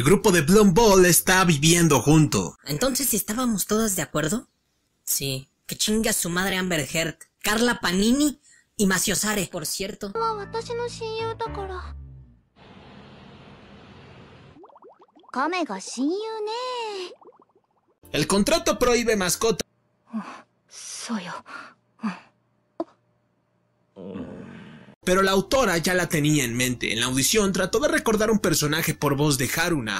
El grupo de Blum está viviendo junto. Entonces, ¿estábamos todas de acuerdo? Sí. Que chinga su madre Amber Heard, Carla Panini y Macio por cierto. El contrato prohíbe mascota. Oh, soy yo. Pero la autora ya la tenía en mente. En la audición trató de recordar un personaje por voz de Haruna,